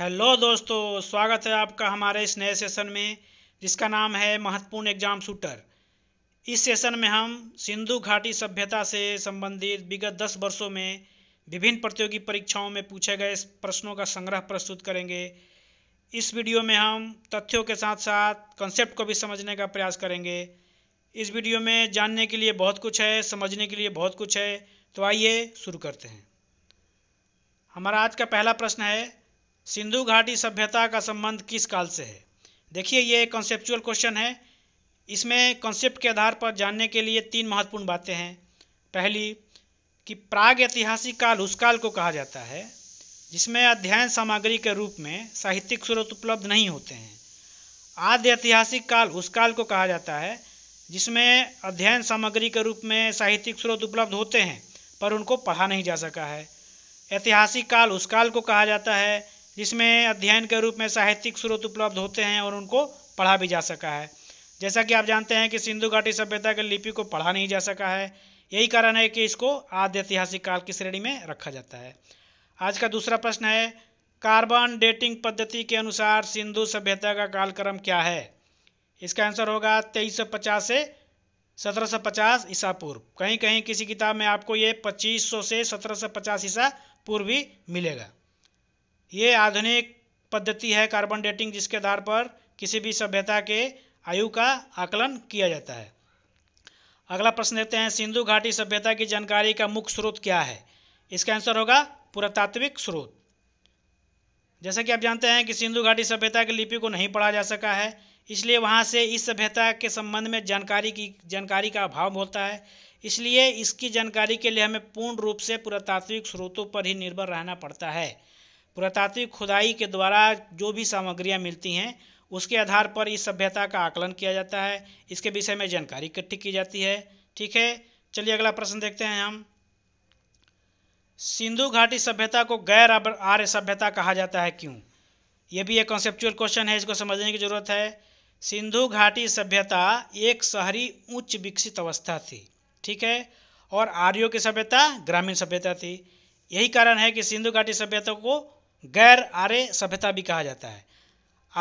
hello दोस्तों स्वागत है आपका हमारे इस नए सेशन में जिसका नाम है महत्वपूर्ण एग्जाम शूटर इस सेशन में हम सिंधु घाटी सभ्यता से संबंधित विगत दस वर्षों में विभिन्न प्रतियोगी परीक्षाओं में पूछे गए प्रश्नों का संग्रह प्रस्तुत करेंगे इस वीडियो में हम तथ्यों के साथ साथ कंसेप्ट को भी समझने का प्रयास करेंगे इस वीडियो में जानने के लिए बहुत कुछ है समझने के लिए बहुत कुछ है तो आइए शुरू करते हैं हमारा आज का पहला प्रश्न है सिंधु घाटी सभ्यता का संबंध किस काल से है देखिए ये कॉन्सेप्चुअल क्वेश्चन है इसमें कॉन्सेप्ट के आधार पर जानने के लिए तीन महत्वपूर्ण बातें हैं पहली कि प्राग ऐतिहासिक काल उस काल को कहा जाता है जिसमें अध्ययन सामग्री के रूप में साहित्यिक स्रोत उपलब्ध नहीं होते हैं आद्य ऐतिहासिक काल उस काल को कहा जाता है जिसमें अध्ययन सामग्री के रूप में साहित्यिक स्रोत उपलब्ध होते हैं पर उनको पढ़ा नहीं जा सका है ऐतिहासिक काल उस काल को कहा जाता है जिसमें अध्ययन के रूप में साहित्यिक स्रोत उपलब्ध होते हैं और उनको पढ़ा भी जा सका है जैसा कि आप जानते हैं कि सिंधु घाटी सभ्यता के लिपि को पढ़ा नहीं जा सका है यही कारण है कि इसको आद्य ऐतिहासिक काल की श्रेणी में रखा जाता है आज का दूसरा प्रश्न है कार्बन डेटिंग पद्धति के अनुसार सिंधु सभ्यता का कालक्रम क्या है इसका आंसर होगा 2350 से 1750 ईसा पूर्व कहीं कहीं किसी किताब में आपको ये 2500 से 1750 ईसा पूर्व भी मिलेगा ये आधुनिक पद्धति है कार्बन डेटिंग जिसके आधार पर किसी भी सभ्यता के आयु का आकलन किया जाता है अगला प्रश्न देखते हैं सिंधु घाटी सभ्यता की जानकारी का मुख्य स्रोत क्या है इसका आंसर होगा पुरातात्विक स्रोत जैसा कि आप जानते हैं कि सिंधु घाटी सभ्यता की लिपि को नहीं पढ़ा जा सका है इसलिए वहाँ से इस सभ्यता के संबंध में जानकारी की जानकारी का अभाव होता है इसलिए इसकी जानकारी के लिए हमें पूर्ण रूप से पुरातात्विक स्रोतों पर ही निर्भर रहना पड़ता है पुरातात्विक खुदाई के द्वारा जो भी सामग्रियाँ मिलती हैं उसके आधार पर इस सभ्यता का आकलन किया जाता है इसके विषय में जानकारी इकट्ठी की जाती है ठीक है चलिए अगला प्रश्न देखते हैं हम सिंधु घाटी सभ्यता को गैर आर्य सभ्यता कहा जाता है क्यों यह भी एक कॉन्सेप्चुअल क्वेश्चन है इसको समझने की जरूरत है सिंधु घाटी सभ्यता एक शहरी उच्च विकसित अवस्था थी ठीक है और आर्यों की सभ्यता ग्रामीण सभ्यता थी यही कारण है कि सिंधु घाटी सभ्यता को गैर आर्य सभ्यता भी कहा जाता है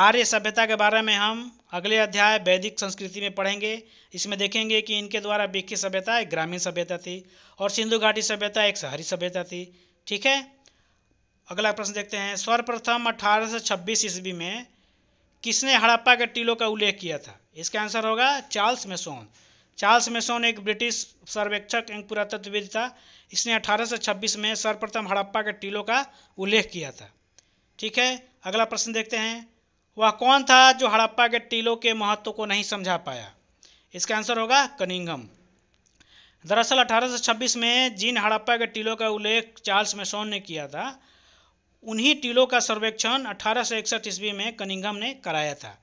आर्य सभ्यता के बारे में हम अगले अध्याय वैदिक संस्कृति में पढ़ेंगे इसमें देखेंगे कि इनके द्वारा विकसित सभ्यता एक ग्रामीण सभ्यता थी और सिंधु घाटी सभ्यता एक शहरी सभ्यता थी ठीक है अगला प्रश्न देखते हैं सर्वप्रथम छब्बीस ईस्वी में किसने हड़प्पा के टीलों का उल्लेख किया था इसका आंसर होगा चार्ल्स मेसोन चार्ल्स मेसोन एक ब्रिटिश सर्वेक्षक एवं पुरातत्वविद था इसने 1826 में सर्वप्रथम हड़प्पा के टीलों का उल्लेख किया था ठीक है अगला प्रश्न देखते हैं वह कौन था जो हड़प्पा के टीलों के महत्व को नहीं समझा पाया इसका आंसर होगा कनिंगम दरअसल 1826 में जिन हड़प्पा के टीलों का उल्लेख चार्ल्स मेसोन ने किया था उन्हीं टीलों का सर्वेक्षण अठारह ईस्वी में कनिंगम ने कराया था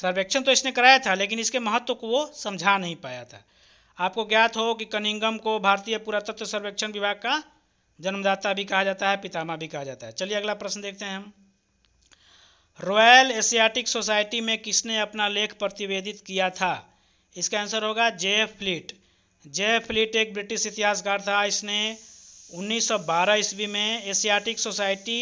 सर्वेक्षण तो इसने कराया था लेकिन इसके महत्व को वो समझा नहीं पाया था आपको ज्ञात हो कि कनिंगम को भारतीय पुरातत्व सर्वेक्षण विभाग का जन्मदाता भी कहा जाता है पितामा भी कहा जाता है चलिए अगला प्रश्न देखते हैं हम रॉयल एशियाटिक सोसाइटी में किसने अपना लेख प्रतिवेदित किया था इसका आंसर होगा जे फ्लिट जे फ्लिट एक ब्रिटिश इतिहासकार था इसने 1912 ईस्वी में एशियाटिक सोसाइटी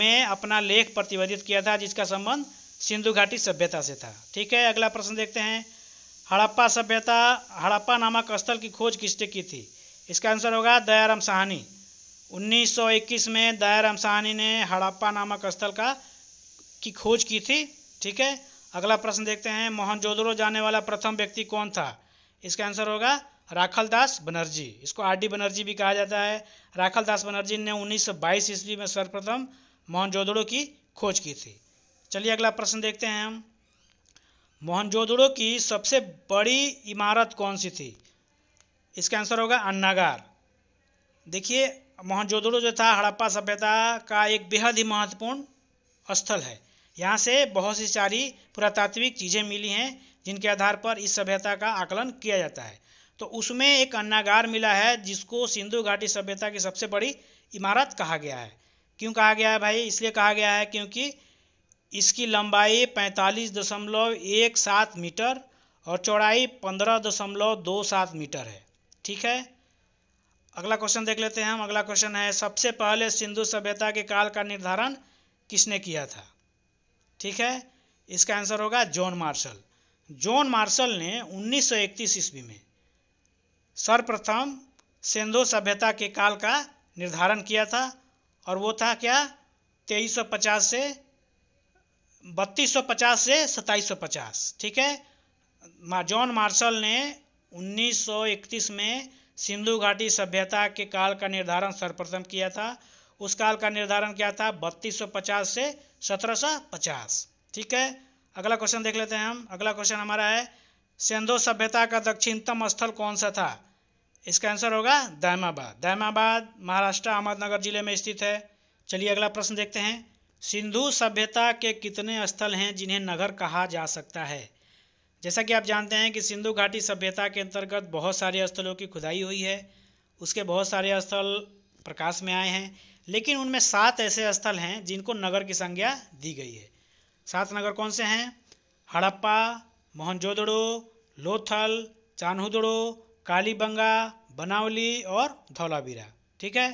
में अपना लेख प्रतिवेदित किया था जिसका संबंध सिंधु घाटी सभ्यता से था ठीक है अगला प्रश्न देखते हैं हड़प्पा सभ्यता हड़प्पा नामक स्थल की खोज किसने की थी इसका आंसर होगा दयाराम साहनी 1921 में दयाराम साहनी ने हड़प्पा नामक स्थल का की खोज की थी ठीक है अगला प्रश्न देखते हैं मोहनजोदड़ो जाने वाला प्रथम व्यक्ति कौन था इसका आंसर होगा राखल दास बनर्जी इसको आर डी बनर्जी भी कहा जाता है राखल दास बनर्जी ने 1922 ईस्वी में सर्वप्रथम मोहनजोदड़ो की खोज की थी चलिए अगला प्रश्न देखते हैं हम मोहनजोदड़ो की सबसे बड़ी इमारत कौन सी थी इसका आंसर होगा अन्नागार देखिए मोहनजोदड़ो जो था हड़प्पा सभ्यता का एक बेहद ही महत्वपूर्ण स्थल है यहाँ से बहुत सी सारी पुरातात्विक चीज़ें मिली हैं जिनके आधार पर इस सभ्यता का आकलन किया जाता है तो उसमें एक अन्नागार मिला है जिसको सिंधु घाटी सभ्यता की सबसे बड़ी इमारत कहा गया है क्यों कहा गया है भाई इसलिए कहा गया है क्योंकि इसकी लंबाई पैंतालीस दशमलव एक सात मीटर और चौड़ाई पंद्रह दशमलव दो सात मीटर है ठीक है अगला क्वेश्चन देख लेते हैं हम अगला क्वेश्चन है सबसे पहले सिंधु सभ्यता के काल का निर्धारण किसने किया था ठीक है इसका आंसर होगा जॉन मार्शल जॉन मार्शल ने 1931 ईस्वी में सर्वप्रथम सिंधु सभ्यता के काल का निर्धारण किया था और वो था क्या 2350 से बत्तीस से सत्ताईस ठीक है जॉन मार्शल ने 1931 में सिंधु घाटी सभ्यता के काल का निर्धारण सर्वप्रथम किया था उस काल का निर्धारण क्या था 3250 से 1750 ठीक है अगला क्वेश्चन देख लेते हैं हम अगला क्वेश्चन हमारा है सिंधु सभ्यता का दक्षिणतम स्थल कौन सा था इसका आंसर होगा दैमाबाद दैमाबाद महाराष्ट्र अहमदनगर जिले में स्थित है चलिए अगला प्रश्न देखते हैं सिंधु सभ्यता के कितने स्थल हैं जिन्हें नगर कहा जा सकता है जैसा कि आप जानते हैं कि सिंधु घाटी सभ्यता के अंतर्गत बहुत सारे स्थलों की खुदाई हुई है उसके बहुत सारे स्थल प्रकाश में आए हैं लेकिन उनमें सात ऐसे स्थल हैं जिनको नगर की संज्ञा दी गई है सात नगर कौन से हैं हड़प्पा मोहनजोदड़ो लोथल चानहुदड़ो कालीबंगा बनावली और धौलावीरा ठीक है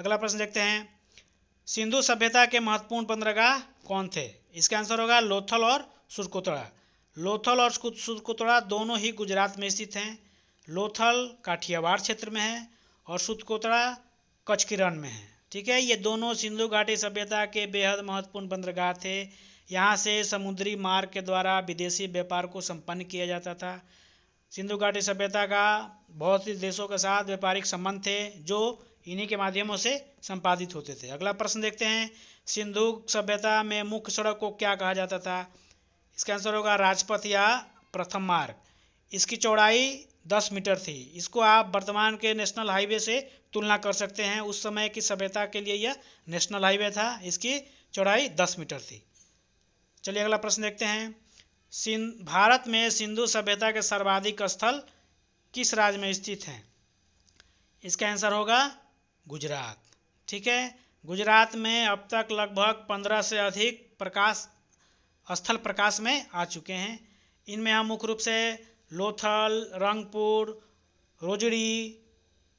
अगला प्रश्न देखते हैं सिंधु सभ्यता के महत्वपूर्ण बंदरगाह कौन थे इसका आंसर होगा लोथल और सुरकुतड़ा लोथल और सुरकुतड़ा दोनों ही गुजरात में स्थित हैं लोथल काठियावाड़ क्षेत्र में है और सुतकोतड़ा कच्छ किरण में है ठीक है ये दोनों सिंधु घाटी सभ्यता के बेहद महत्वपूर्ण बंदरगाह थे यहाँ से समुद्री मार्ग के द्वारा विदेशी व्यापार को संपन्न किया जाता था सिंधु घाटी सभ्यता का बहुत से देशों के साथ व्यापारिक संबंध थे जो इन्हीं के माध्यमों से संपादित होते थे अगला प्रश्न देखते हैं सिंधु सभ्यता में मुख्य सड़क को क्या कहा जाता था इसका आंसर होगा राजपथ या प्रथम मार्ग इसकी चौड़ाई 10 मीटर थी इसको आप वर्तमान के नेशनल हाईवे से तुलना कर सकते हैं उस समय की सभ्यता के लिए यह नेशनल हाईवे था इसकी चौड़ाई 10 मीटर थी चलिए अगला प्रश्न देखते हैं भारत में सिंधु सभ्यता के सर्वाधिक स्थल किस राज्य में स्थित हैं इसका आंसर होगा गुजरात ठीक है गुजरात में अब तक लगभग पंद्रह से अधिक प्रकाश स्थल प्रकाश में आ चुके हैं इनमें हम मुख्य रूप से लोथल रंगपुर रोजड़ी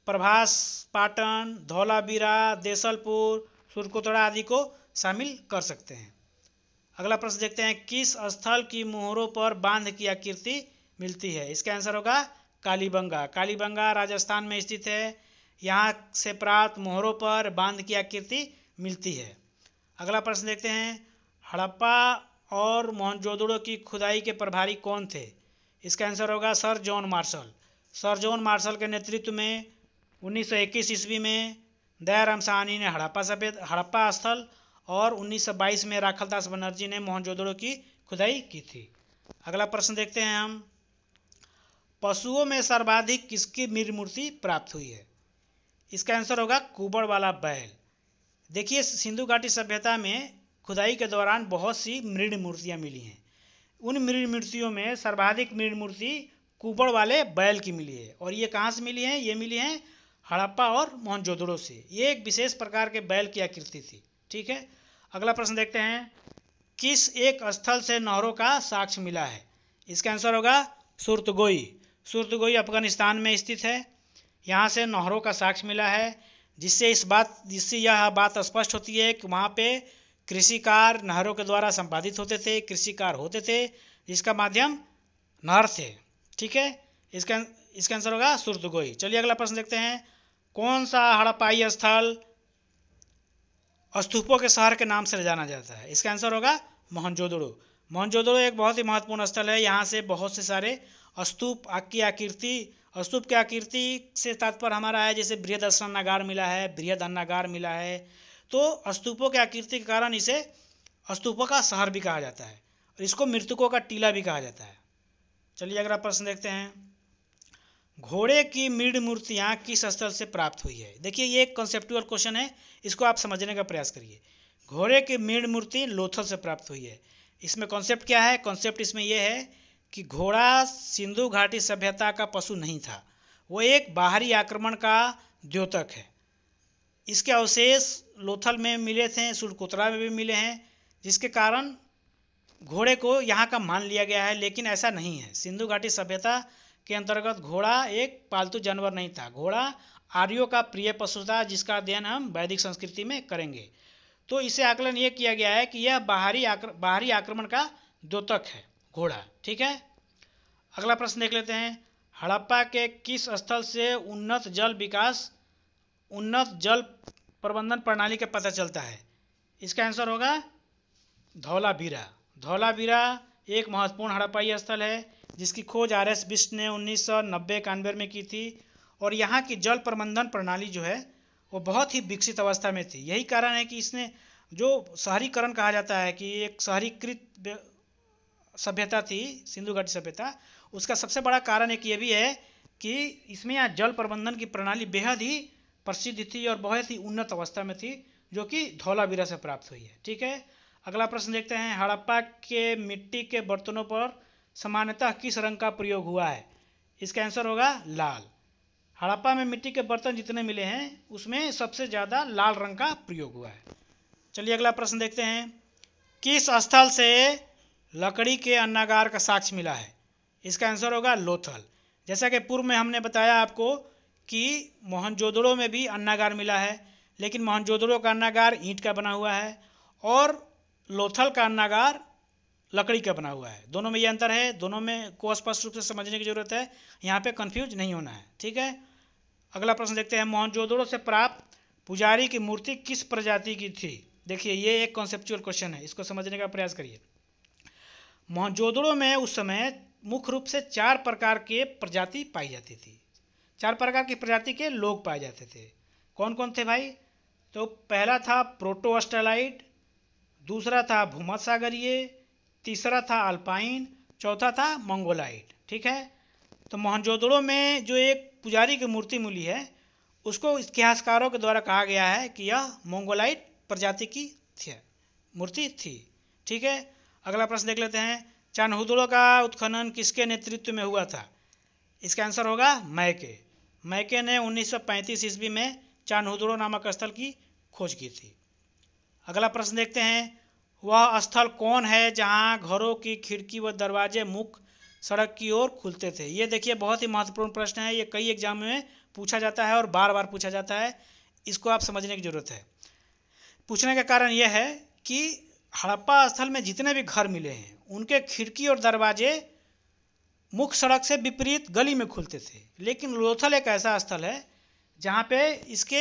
प्रभास पाटन धौलाबीरा देसलपुर सुरकोतड़ा आदि को शामिल कर सकते हैं अगला प्रश्न देखते हैं किस स्थल की मोहरों पर बांध की आकृति मिलती है इसका आंसर होगा कालीबंगा कालीबंगा राजस्थान में स्थित है यहाँ से प्राप्त मोहरों पर बांध की आकृति मिलती है अगला प्रश्न देखते हैं हड़प्पा और मोहनजोदड़ो की खुदाई के प्रभारी कौन थे इसका आंसर होगा sir John Marshall sir John Marshall के नेतृत्व में 1921 ईस्वी में दयाराम साहनी ने हड़प्पा सफेद हड़प्पा स्थल और 1922 में राखलदास बनर्जी ने मोहनजोदड़ो की खुदाई की थी अगला प्रश्न देखते हैं हम पशुओं में सर्वाधिक किसकी मीर मूर्ति प्राप्त हुई है इसका आंसर होगा कुबड़ वाला बैल देखिए सिंधु घाटी सभ्यता में खुदाई के दौरान बहुत सी मृण मूर्तियाँ मिली हैं उन मृण मूर्तियों में सर्वाधिक मृण मूर्ति कुबड़ वाले बैल की मिली है और ये कहाँ से मिली हैं ये मिली हैं हड़प्पा और मोहनजोदड़ो से ये एक विशेष प्रकार के बैल की आकृति थी ठीक है अगला प्रश्न देखते हैं किस एक स्थल से नहरों का साक्ष्य मिला है इसका आंसर होगा सुरतगोई सुरतगोई अफगानिस्तान में स्थित है यहाँ से नहरों का साक्ष्य मिला है जिससे इस बात जिससे यह बात स्पष्ट होती है कि वहाँ पे कृषि कार्य नहरों के द्वारा संपादित होते थे कृषि कार्य होते थे जिसका माध्यम नहर थे ठीक है इसका इसका आंसर होगा सुर्दगोई चलिए अगला प्रश्न देखते हैं कौन सा हड़पाई स्थल अस्तूपों के शहर के नाम से जाना जाता है इसका आंसर होगा मोहनजोदड़ो मोहनजोदड़ो एक बहुत ही महत्वपूर्ण स्थल है यहाँ से बहुत से सारे स्तूप आकी आकृति स्तूप के आकृति से तात्पर्य हमारा है जैसे बृहद अन्नागार मिला है बृहद अन्नागार मिला है तो स्तूपों के आकृति के कारण इसे स्तूपों का शहर भी कहा जाता है और इसको मृतकों का टीला भी कहा जाता है चलिए अगला प्रश्न देखते हैं घोड़े की मृण मूर्तियाँ किस स्थल से प्राप्त हुई है देखिए ये एक कॉन्सेप्टुअल क्वेश्चन है इसको आप समझने का प्रयास करिए घोड़े की मृण मूर्ति लोथल से प्राप्त हुई है इसमें कॉन्सेप्ट क्या है कॉन्सेप्ट इसमें यह है कि घोड़ा सिंधु घाटी सभ्यता का पशु नहीं था वो एक बाहरी आक्रमण का द्योतक है इसके अवशेष लोथल में मिले थे सुरकुतरा में भी मिले हैं जिसके कारण घोड़े को यहाँ का मान लिया गया है लेकिन ऐसा नहीं है सिंधु घाटी सभ्यता के अंतर्गत घोड़ा एक पालतू जानवर नहीं था घोड़ा आर्यों का प्रिय पशु था जिसका अध्ययन हम वैदिक संस्कृति में करेंगे तो इसे आकलन ये किया गया है कि यह बाहरी आक्र, बाहरी आक्रमण का द्योतक है घोड़ा ठीक है अगला प्रश्न देख लेते हैं हड़प्पा के किस स्थल से उन्नत जल विकास उन्नत जल प्रबंधन प्रणाली का पता चलता है इसका आंसर होगा धौलावीरा धौलावीरा एक महत्वपूर्ण हड़प्पाई स्थल है जिसकी खोज आर एस बिस्ट ने उन्नीस सौ नब्बे इक्यानबे में की थी और यहाँ की जल प्रबंधन प्रणाली जो है वो बहुत ही विकसित अवस्था में थी यही कारण है कि इसने जो शहरीकरण कहा जाता है कि एक शहरीकृत सभ्यता थी सिंधु घाटी सभ्यता उसका सबसे बड़ा कारण एक ये भी है कि इसमें यहाँ जल प्रबंधन की प्रणाली बेहद ही प्रसिद्ध थी और बहुत ही उन्नत अवस्था में थी जो कि धौलावीरा से प्राप्त हुई है ठीक है अगला प्रश्न देखते हैं हड़प्पा के मिट्टी के बर्तनों पर सामान्यतः किस रंग का प्रयोग हुआ है इसका आंसर होगा लाल हड़प्पा में मिट्टी के बर्तन जितने मिले हैं उसमें सबसे ज़्यादा लाल रंग का प्रयोग हुआ है चलिए अगला प्रश्न देखते हैं किस स्थल से लकड़ी के अन्नागार का साक्ष्य मिला है इसका आंसर होगा लोथल जैसा कि पूर्व में हमने बताया आपको कि मोहनजोदड़ो में भी अन्नागार मिला है लेकिन मोहनजोदड़ो का अन्नागार ईंट का बना हुआ है और लोथल का अन्नागार लकड़ी का बना हुआ है दोनों में ये अंतर है दोनों में को स्पष्ट रूप से समझने की जरूरत है यहाँ पे कंफ्यूज नहीं होना है ठीक है अगला प्रश्न देखते हैं मोहनजोदड़ो से प्राप्त पुजारी की मूर्ति किस प्रजाति की थी देखिए ये एक कॉन्सेप्चुअल क्वेश्चन है इसको समझने का प्रयास करिए मोहनजोदड़ो में उस समय मुख्य रूप से चार प्रकार के प्रजाति पाई जाती थी चार प्रकार की प्रजाति के लोग पाए जाते थे कौन कौन थे भाई तो पहला था प्रोटोअस्टेलाइट दूसरा था भूमध्यसागरीय तीसरा था अल्पाइन चौथा था मंगोलाइट ठीक है तो मोहनजोदड़ो में जो एक पुजारी की मूर्ति मिली है उसको इतिहासकारों के द्वारा कहा गया है कि यह मंगोलाइट प्रजाति की थी मूर्ति थी ठीक है अगला प्रश्न देख लेते हैं चानहुदड़ो का उत्खनन किसके नेतृत्व में हुआ था इसका आंसर होगा मैके मैके ने 1935 ईस्वी में चानहुदड़ो नामक स्थल की खोज की थी अगला प्रश्न देखते हैं वह स्थल कौन है जहां घरों की खिड़की व दरवाजे मुख सड़क की ओर खुलते थे ये देखिए बहुत ही महत्वपूर्ण प्रश्न है ये कई एग्जाम में पूछा जाता है और बार बार पूछा जाता है इसको आप समझने की जरूरत है पूछने का कारण यह है कि हड़प्पा स्थल में जितने भी घर मिले हैं उनके खिड़की और दरवाजे मुख्य सड़क से विपरीत गली में खुलते थे लेकिन लोथल एक ऐसा स्थल है जहाँ पे इसके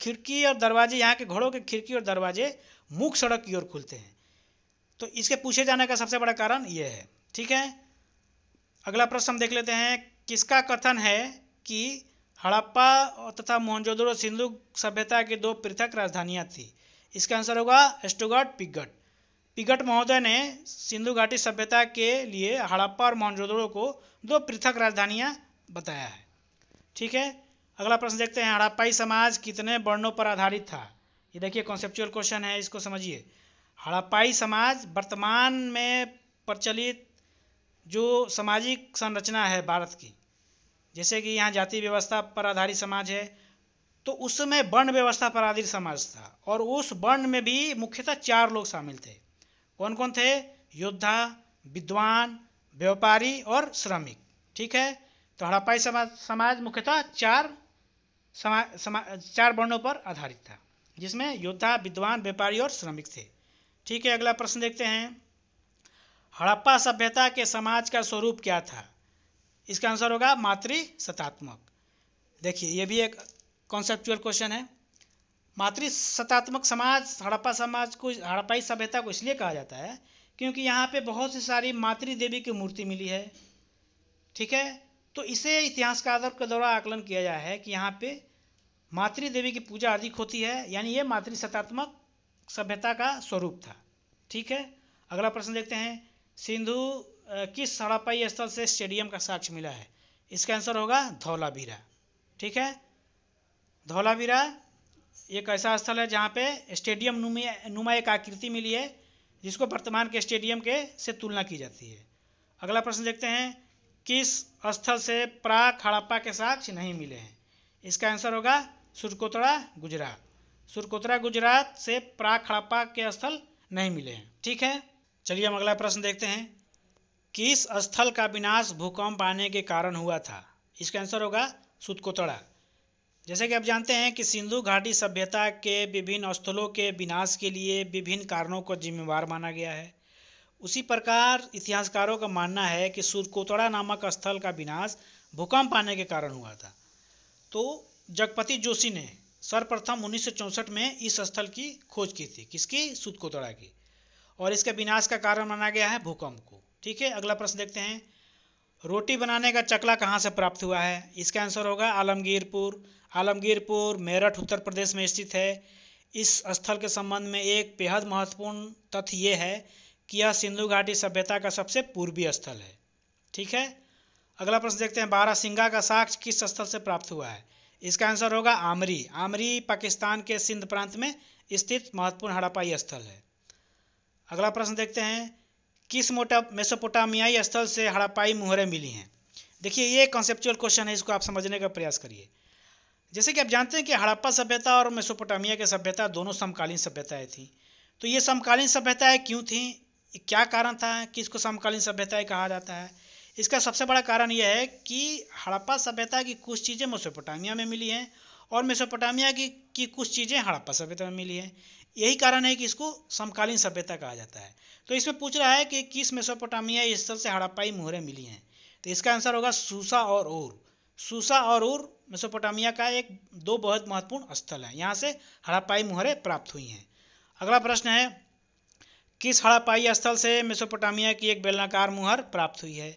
खिड़की और दरवाजे यहाँ के घोड़ों के खिड़की और दरवाजे मुख्य सड़क की ओर खुलते हैं तो इसके पूछे जाने का सबसे बड़ा कारण यह है ठीक है अगला प्रश्न हम देख लेते हैं किसका कथन है कि हड़प्पा तथा मोहनजोदड़ो सिंधु सभ्यता की दो पृथक राजधानियाँ थीं इसका आंसर होगा एस्टोगट पिगट पिगट महोदय ने सिंधु घाटी सभ्यता के लिए हड़प्पा और मोहनजोदड़ो को दो पृथक राजधानियाँ बताया है ठीक है अगला प्रश्न देखते हैं हड़प्पाई समाज कितने वर्णों पर आधारित था ये देखिए कॉन्सेप्चुअल क्वेश्चन है इसको समझिए हड़प्पाई समाज वर्तमान में प्रचलित जो सामाजिक संरचना है भारत की जैसे कि यहाँ जाति व्यवस्था पर आधारित समाज है तो उस समय वर्ण व्यवस्था पर आधारित समाज था और उस वर्ण में भी मुख्यतः चार लोग शामिल थे कौन कौन थे योद्धा विद्वान व्यापारी और श्रमिक ठीक है तो हड़प्पाई समाज समाज मुख्यतः चार समा, समा, चार वर्णों पर आधारित था जिसमें योद्धा विद्वान व्यापारी और श्रमिक थे ठीक है अगला प्रश्न देखते हैं हड़प्पा सभ्यता के समाज का स्वरूप क्या था इसका आंसर होगा मातृ सतात्मक देखिए ये भी एक कॉन्सेप्चुअल क्वेश्चन है मातृसत्तात्मक समाज हड़प्पा समाज को हड़प्पाई सभ्यता को इसलिए कहा जाता है क्योंकि यहाँ पे बहुत सी सारी मातृ देवी की मूर्ति मिली है ठीक है तो इसे आदर के द्वारा आकलन किया गया है कि यहाँ पे मातृ देवी की पूजा अधिक होती है यानी ये मातृसत्तात्मक सभ्यता का स्वरूप था ठीक है अगला प्रश्न देखते हैं सिंधु किस हड़प्पाई स्थल से स्टेडियम का साक्ष्य मिला है इसका आंसर होगा धौलावीरा ठीक है धौलावीरा एक ऐसा स्थल है जहाँ पे स्टेडियम नुमा एक आकृति मिली है जिसको वर्तमान के स्टेडियम के से तुलना की जाती है अगला प्रश्न देखते हैं किस स्थल से प्राग हड़प्पा के साक्ष्य नहीं मिले हैं इसका आंसर होगा सुरकोतरा गुजरात सुरकोतरा गुजरात से प्राग हड़प्पा के स्थल नहीं मिले हैं ठीक है चलिए हम अगला प्रश्न देखते हैं किस स्थल का विनाश भूकंप आने के कारण हुआ था इसका आंसर होगा सुतकोतड़ा जैसे कि आप जानते हैं कि सिंधु घाटी सभ्यता के विभिन्न स्थलों के विनाश के लिए विभिन्न कारणों को जिम्मेवार माना गया है उसी प्रकार इतिहासकारों का मानना है कि सुरकोतड़ा नामक स्थल का विनाश भूकंप आने के कारण हुआ था तो जगपति जोशी ने सर्वप्रथम उन्नीस में इस स्थल की खोज की थी किसकी सुतकोतड़ा की और इसके विनाश का कारण माना गया है भूकंप को ठीक है अगला प्रश्न देखते हैं रोटी बनाने का चकला कहाँ से प्राप्त हुआ है इसका आंसर होगा आलमगीरपुर आलमगीरपुर मेरठ उत्तर प्रदेश में स्थित है इस स्थल के संबंध में एक बेहद महत्वपूर्ण तथ्य ये है कि यह सिंधु घाटी सभ्यता का सबसे पूर्वी स्थल है ठीक है अगला प्रश्न देखते हैं बारह सिंगा का साक्ष किस स्थल से प्राप्त हुआ है इसका आंसर होगा आमरी आमरी पाकिस्तान के सिंध प्रांत में स्थित महत्वपूर्ण हड़प्पाई स्थल है अगला प्रश्न देखते हैं किस मोटा मेसोपोटामियाई स्थल से हड़प्पाई मुहरें मिली हैं देखिए ये कॉन्सेप्चुअल क्वेश्चन है इसको आप समझने का प्रयास करिए जैसे कि आप जानते हैं कि हड़प्पा सभ्यता और मेसोपोटामिया की सभ्यता दोनों समकालीन सभ्यताएं थी तो ये समकालीन सभ्यताएं क्यों थी क्या कारण था किसको समकालीन सभ्यताएं कहा जाता है इसका सबसे बड़ा कारण यह है कि हड़प्पा सभ्यता की कुछ चीज़ें मेसोपोटामिया में मिली हैं और मेसोपोटामिया की, की कुछ चीज़ें हड़प्पा सभ्यता में मिली हैं यही कारण है कि इसको समकालीन सभ्यता कहा जाता है तो इसमें पूछ रहा है कि किस मेसोपोटामिया इस तरह से हड़प्पाई मुहरें मिली हैं तो इसका आंसर होगा सूसा और उर सूसा और उर मेसोपोटामिया का एक दो बहुत महत्वपूर्ण स्थल है यहाँ से हड़ापाई मुहरें प्राप्त हुई हैं अगला प्रश्न है किस हड़ापाई स्थल से मेसोपोटामिया की एक बेलनाकार मुहर प्राप्त हुई है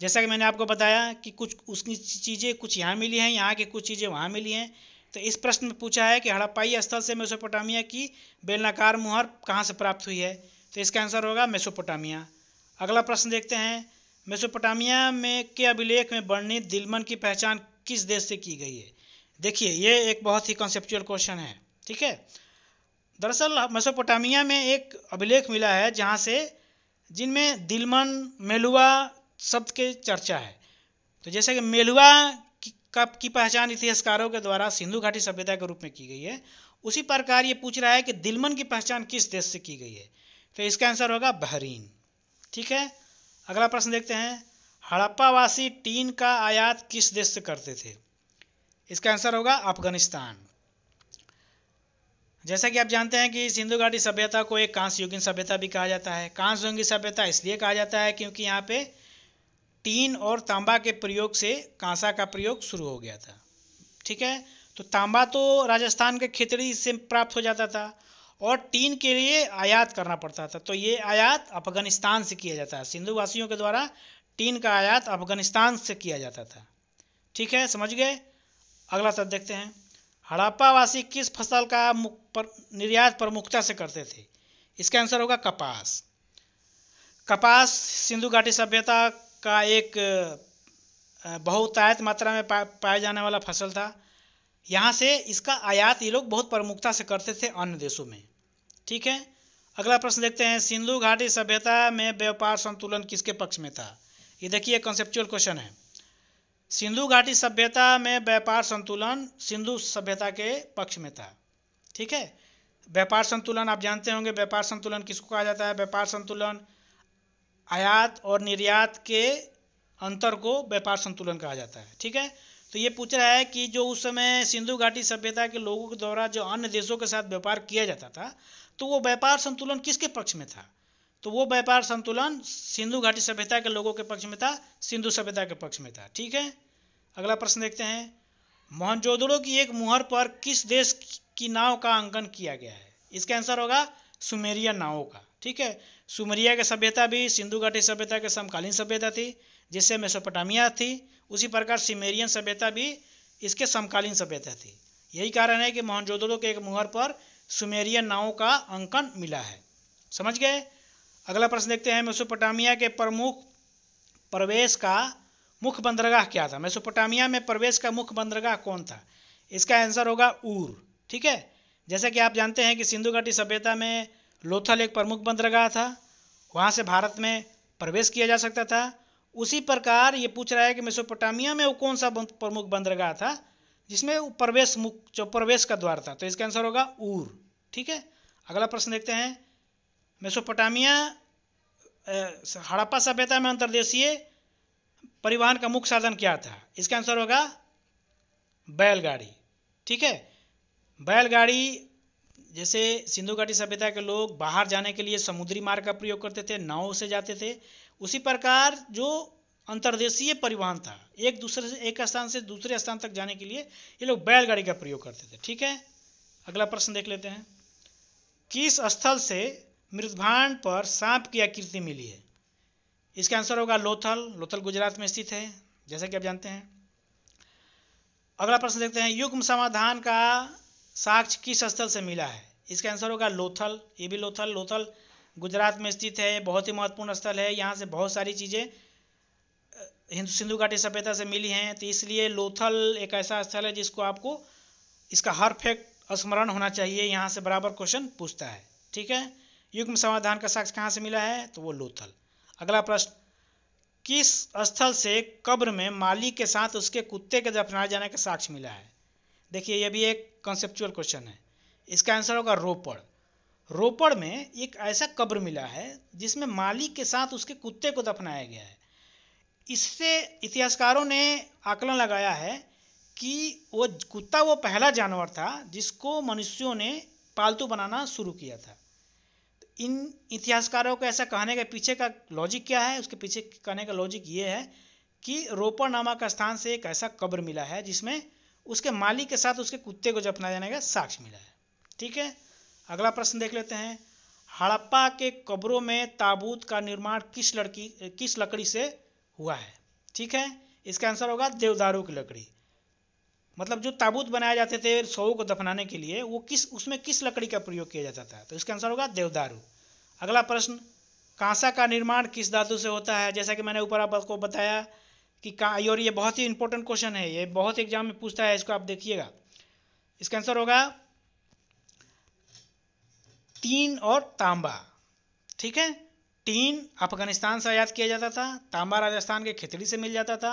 जैसा कि मैंने आपको बताया कि कुछ उसकी चीज़ें कुछ यहाँ मिली हैं यहाँ की कुछ चीज़ें वहाँ मिली हैं तो इस प्रश्न में पूछा है कि हड़प्पाई स्थल से मेसोपोटामिया की बेलनाकार मुहर कहाँ से प्राप्त हुई है तो इसका आंसर होगा मेसोपोटामिया अगला प्रश्न देखते हैं मेसोपोटामिया में के अभिलेख में वर्णित दिलमन की पहचान किस देश से की गई है देखिए ये एक बहुत ही कॉन्सेप्चुअल क्वेश्चन है ठीक है दरअसल मेसोपोटामिया में एक अभिलेख मिला है जहाँ से जिनमें दिलमन मेलुआ शब्द के चर्चा है तो जैसे कि मेलुआ का की पहचान इतिहासकारों के द्वारा सिंधु घाटी सभ्यता के रूप में की गई है उसी प्रकार ये पूछ रहा है कि दिलमन की पहचान किस देश से की गई है तो इसका आंसर होगा बहरीन ठीक है अगला प्रश्न देखते हैं हड़प्पावासी टीन का आयात किस देश से करते थे इसका आंसर होगा अफगानिस्तान जैसा कि आप जानते हैं कि सिंधु घाटी सभ्यता को एक कांस सभ्यता भी कहा जाता है कांस सभ्यता इसलिए कहा जाता है क्योंकि यहाँ पे टीन और तांबा के प्रयोग से कांसा का प्रयोग शुरू हो गया था ठीक है तो तांबा तो राजस्थान के खेतड़ी से प्राप्त हो जाता था और टीन के लिए आयात करना पड़ता था तो ये आयात अफगानिस्तान से किया जाता है सिंधु वासियों के द्वारा टीन का आयात अफगानिस्तान से किया जाता था ठीक है समझ गए अगला सब देखते हैं हड़प्पावासी किस फसल का पर, निर्यात प्रमुखता से करते थे इसका आंसर होगा कपास कपास सिंधु घाटी सभ्यता का एक बहुतायत मात्रा में पा, पाया जाने वाला फसल था यहाँ से इसका आयात ये लोग बहुत प्रमुखता से करते थे अन्य देशों में ठीक है अगला प्रश्न देखते हैं सिंधु घाटी सभ्यता में व्यापार संतुलन किसके पक्ष में था ये देखिए कॉन्सेप्चुअल क्वेश्चन है सिंधु घाटी सभ्यता में व्यापार संतुलन सिंधु सभ्यता के पक्ष में था ठीक है व्यापार संतुलन आप जानते होंगे व्यापार संतुलन किसको कहा जाता है व्यापार संतुलन आयात और निर्यात के अंतर को व्यापार संतुलन कहा जाता है ठीक है तो ये पूछ रहा है कि जो उस समय सिंधु घाटी सभ्यता के लोगों के द्वारा जो अन्य देशों के साथ व्यापार किया जाता था तो वो व्यापार संतुलन किसके पक्ष में था तो वो व्यापार संतुलन सिंधु घाटी सभ्यता के लोगों के पक्ष में था सिंधु सभ्यता के पक्ष में था ठीक है अगला प्रश्न देखते हैं मोहनजोदड़ो की एक मुहर पर किस देश की नाव का अंकन किया गया है इसका आंसर होगा सुमेरिया नावों का ठीक है सुमेरिया की सभ्यता भी सिंधु घाटी सभ्यता के समकालीन सभ्यता थी जिससे मेसोपोटामिया थी उसी प्रकार सिमेरियन सभ्यता भी इसके समकालीन सभ्यता थी यही कारण है कि मोहनजोदड़ो के एक मुहर पर सुमेरियन नावों का अंकन मिला है समझ गए अगला प्रश्न देखते हैं मेसोपोटामिया के प्रमुख प्रवेश का मुख्य बंदरगाह क्या था मेसोपोटामिया में प्रवेश का मुख्य बंदरगाह कौन था इसका आंसर होगा ऊर ठीक है जैसा कि आप जानते हैं कि सिंधु घाटी सभ्यता में लोथल एक प्रमुख बंदरगाह था वहाँ से भारत में प्रवेश किया जा सकता था उसी प्रकार ये पूछ रहा है कि मेसोपोटामिया में वो कौन सा प्रमुख बंदरगाह था जिसमें प्रवेश मुख्य प्रवेश का द्वार था तो इसका आंसर होगा ऊर ठीक है अगला प्रश्न देखते हैं मेसोपोटामिया हड़प्पा सभ्यता में अंतर्देशीय परिवहन का मुख्य साधन क्या था इसका आंसर होगा बैलगाड़ी ठीक है बैलगाड़ी जैसे सिंधु घाटी सभ्यता के लोग बाहर जाने के लिए समुद्री मार्ग का प्रयोग करते थे नाव से जाते थे उसी प्रकार जो अंतर्देशीय परिवहन था एक दूसरे से एक स्थान से दूसरे स्थान तक जाने के लिए ये लोग बैलगाड़ी का प्रयोग करते थे ठीक है अगला प्रश्न देख लेते हैं किस स्थल से मृदभांड पर सांप की आकृति मिली है इसका आंसर होगा लोथल लोथल गुजरात में स्थित है जैसा कि आप जानते हैं अगला प्रश्न देखते हैं युग्म समाधान का साक्ष किस स्थल से मिला है इसका आंसर होगा लोथल ये भी लोथल लोथल गुजरात में स्थित है बहुत ही महत्वपूर्ण स्थल है यहाँ से बहुत सारी चीज़ें हिंदू सिंधु घाटी सभ्यता से मिली हैं तो इसलिए लोथल एक ऐसा स्थल है जिसको आपको इसका हर फैक्ट स्मरण होना चाहिए यहाँ से बराबर क्वेश्चन पूछता है ठीक है युग्म समाधान का साक्ष्य कहाँ से मिला है तो वो लोथल अगला प्रश्न किस स्थल से कब्र में मालिक के साथ उसके कुत्ते के दफनाए जाने का साक्ष्य मिला है देखिए यह भी एक कंसेप्चुअल क्वेश्चन है इसका आंसर होगा रोपड़ रोपड़ में एक ऐसा कब्र मिला है जिसमें मालिक के साथ उसके कुत्ते को दफनाया गया है इससे इतिहासकारों ने आकलन लगाया है कि वो कुत्ता वो पहला जानवर था जिसको मनुष्यों ने पालतू बनाना शुरू किया था इन इतिहासकारों को ऐसा कहने के पीछे का लॉजिक क्या है उसके पीछे कहने का लॉजिक ये है कि रोपड़ नामक स्थान से एक ऐसा कब्र मिला है जिसमें उसके मालिक के साथ उसके कुत्ते को जपना जाने का साक्ष मिला है ठीक है अगला प्रश्न देख लेते हैं हड़प्पा के कब्रों में ताबूत का निर्माण किस लड़की किस लकड़ी से हुआ है ठीक है इसका आंसर होगा देवदारू की लकड़ी मतलब जो ताबूत बनाए जाते थे शवों को दफनाने के लिए वो किस उसमें किस लकड़ी का प्रयोग किया जाता था तो इसका आंसर होगा देवदारू अगला प्रश्न कांसा का निर्माण किस धातु से होता है जैसा कि मैंने ऊपर आपको बताया कि का और ये बहुत ही इंपॉर्टेंट क्वेश्चन है ये बहुत एग्जाम में पूछता है इसको आप देखिएगा इसका आंसर होगा तीन और तांबा ठीक है तीन अफगानिस्तान से आयात किया जाता था तांबा राजस्थान के खेतड़ी से मिल जाता था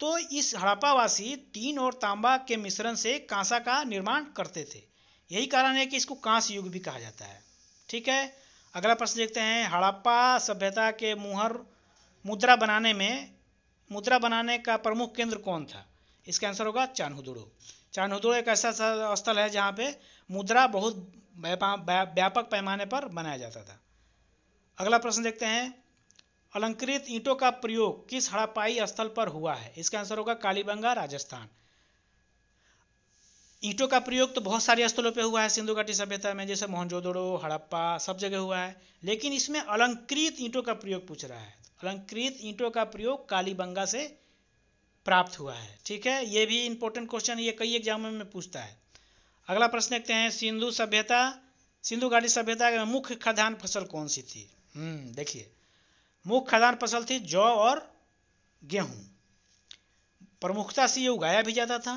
तो इस हड़प्पावासी तीन और तांबा के मिश्रण से कांसा का निर्माण करते थे यही कारण है कि इसको कांस युग भी कहा जाता है ठीक है अगला प्रश्न देखते हैं हड़प्पा सभ्यता के मुहर मुद्रा बनाने में मुद्रा बनाने का प्रमुख केंद्र कौन था इसका आंसर होगा चानहुदड़ो चानहुदड़ो एक ऐसा स्थल है जहाँ पे मुद्रा बहुत व्यापक पैमाने पर बनाया जाता था अगला प्रश्न देखते हैं अलंकृत ईंटों का प्रयोग किस हड़ापाई स्थल पर हुआ है इसका आंसर होगा कालीबंगा राजस्थान ईंटों का प्रयोग तो बहुत सारे स्थलों पे हुआ है सिंधु घाटी सभ्यता में जैसे मोहनजोदड़ो हड़प्पा सब जगह हुआ है लेकिन इसमें अलंकृत ईंटों का प्रयोग पूछ रहा है अलंकृत ईंटों का प्रयोग कालीबंगा से प्राप्त हुआ है ठीक है ये भी इंपॉर्टेंट क्वेश्चन ये कई एग्जाम में पूछता है अगला प्रश्न देखते हैं सिंधु सभ्यता सिंधु घाटी सभ्यता में मुख्य खदान फसल कौन सी थी हम्म, देखिए मुख्य खदान फसल थी जौ और गेहूं प्रमुखता से ये उगाया भी जाता था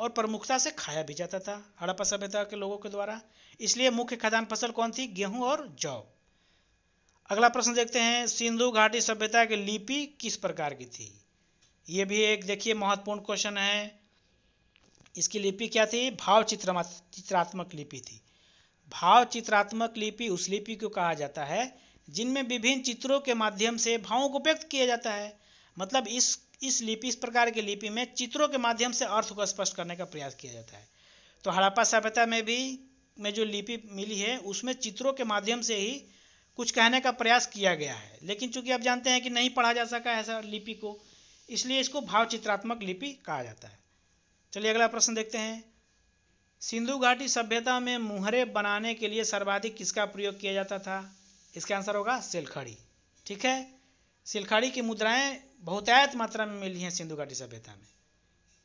और प्रमुखता से खाया भी जाता था हड़प्पा सभ्यता के लोगों के द्वारा इसलिए मुख्य खदान फसल कौन थी गेहूं और जौ अगला प्रश्न देखते हैं सिंधु घाटी सभ्यता की लिपि किस प्रकार की थी ये भी एक देखिए महत्वपूर्ण क्वेश्चन है इसकी लिपि क्या थी भाव चित्र चित्रात्मक लिपि थी भाव चित्रात्मक लिपि उस लिपि को कहा जाता है जिनमें विभिन्न चित्रों के माध्यम से भावों को व्यक्त किया जाता है मतलब इस इस लिपि इस प्रकार की लिपि में चित्रों के माध्यम से अर्थ को स्पष्ट करने का प्रयास किया जाता है तो हड़प्पा सभ्यता में भी में जो लिपि मिली है उसमें चित्रों के माध्यम से ही कुछ कहने का प्रयास किया गया है लेकिन चूंकि आप जानते हैं कि नहीं पढ़ा जा सका ऐसा लिपि को इसलिए इसको भावचित्रात्मक लिपि कहा जाता है चलिए अगला प्रश्न देखते हैं सिंधु घाटी सभ्यता में मुहरे बनाने के लिए सर्वाधिक किसका प्रयोग किया जाता था इसका आंसर होगा सिलखड़ी ठीक है सिलखड़ी की मुद्राएं बहुतायत मात्रा में मिली हैं सिंधु घाटी सभ्यता में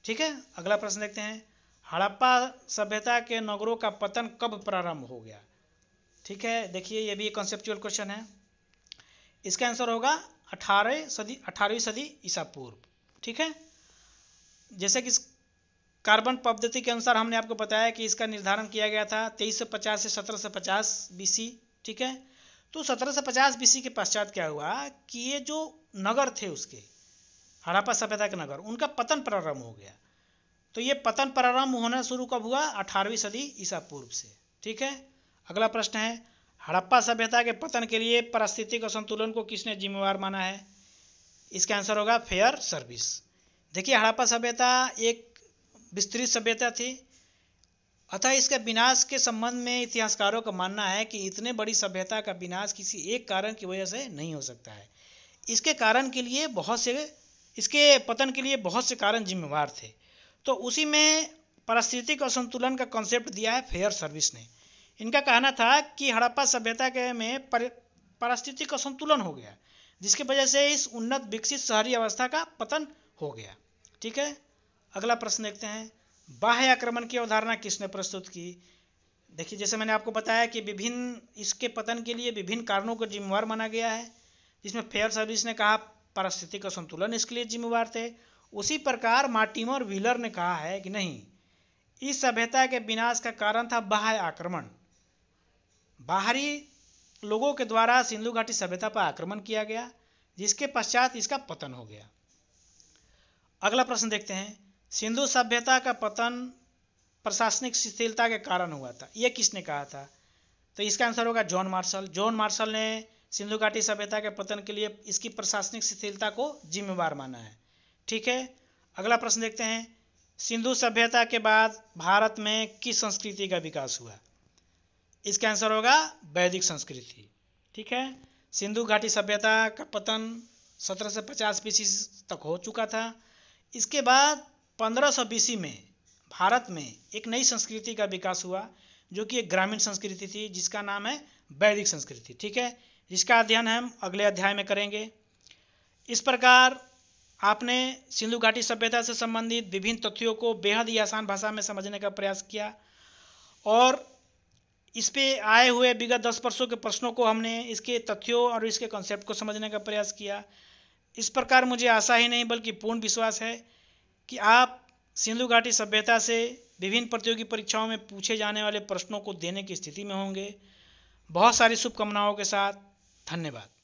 ठीक है अगला प्रश्न देखते हैं हड़प्पा सभ्यता के नगरों का पतन कब प्रारंभ हो गया ठीक है देखिए ये भी एक कॉन्सेप्चुअल क्वेश्चन है इसका आंसर होगा अठारह सदी अठारहवीं सदी ईसा पूर्व ठीक है जैसे कि कार्बन पद्धति के अनुसार हमने आपको बताया कि इसका निर्धारण किया गया था तेईस सौ पचास से सत्रह सौ पचास बीसी ठीक है तो सत्रह सौ पचास बीसी के पश्चात क्या हुआ कि ये जो नगर थे उसके हड़प्पा सभ्यता के नगर उनका पतन प्रारंभ हो गया तो ये पतन प्रारंभ होना शुरू कब हुआ अठारहवीं सदी ईसा पूर्व से ठीक है अगला प्रश्न है हड़प्पा सभ्यता के पतन के लिए परिस्थितिक असंतुलन को किसने जिम्मेवार माना है इसका आंसर होगा फेयर सर्विस देखिए हड़प्पा सभ्यता एक विस्तृत सभ्यता थी अतः इसके विनाश के संबंध में इतिहासकारों का मानना है कि इतने बड़ी सभ्यता का विनाश किसी एक कारण की वजह से नहीं हो सकता है इसके कारण के लिए बहुत से इसके पतन के लिए बहुत से कारण जिम्मेवार थे तो उसी में पारिस्थितिक असंतुलन का कॉन्सेप्ट दिया है फेयर सर्विस ने इनका कहना था कि हड़प्पा सभ्यता के में पारिस्थितिक असंतुलन हो गया जिसकी वजह से इस उन्नत विकसित शहरी अवस्था का पतन हो गया ठीक है अगला प्रश्न देखते हैं बाह्य आक्रमण की अवधारणा किसने प्रस्तुत की देखिए जैसे मैंने आपको बताया कि विभिन्न इसके पतन के लिए विभिन्न कारणों को जिम्मेवार माना गया है जिसमें फेयर सर्विस ने कहा परिस्थिति का संतुलन इसके लिए जिम्मेवार थे उसी प्रकार मार्टिमो और व्हीलर ने कहा है कि नहीं इस सभ्यता के विनाश का कारण था बाह्य आक्रमण बाहरी लोगों के द्वारा सिंधु घाटी सभ्यता पर आक्रमण किया गया जिसके पश्चात इसका पतन हो गया अगला प्रश्न देखते हैं सिंधु सभ्यता का पतन प्रशासनिक शिथिलता के कारण हुआ था ये किसने कहा था तो इसका आंसर होगा जॉन मार्शल जॉन मार्शल ने सिंधु घाटी सभ्यता के पतन के लिए इसकी प्रशासनिक शिथिलता को जिम्मेवार माना है ठीक है अगला प्रश्न देखते हैं सिंधु सभ्यता के बाद भारत में किस संस्कृति का विकास हुआ इसका आंसर होगा वैदिक संस्कृति ठीक है सिंधु घाटी सभ्यता का पतन 1750 सौ पचास तक हो चुका था इसके बाद पंद्रह सौ बीसी में भारत में एक नई संस्कृति का विकास हुआ जो कि एक ग्रामीण संस्कृति थी जिसका नाम है वैदिक संस्कृति ठीक है जिसका अध्ययन हम अगले अध्याय में करेंगे इस प्रकार आपने सिंधु घाटी सभ्यता से संबंधित विभिन्न तथ्यों को बेहद ही आसान भाषा में समझने का प्रयास किया और इस पे आए हुए विगत दस वर्षों के प्रश्नों को हमने इसके तथ्यों और इसके कॉन्सेप्ट को समझने का प्रयास किया इस प्रकार मुझे आशा ही नहीं बल्कि पूर्ण विश्वास है कि आप सिंधु घाटी सभ्यता से विभिन्न प्रतियोगी परीक्षाओं में पूछे जाने वाले प्रश्नों को देने की स्थिति में होंगे बहुत सारी शुभकामनाओं के साथ धन्यवाद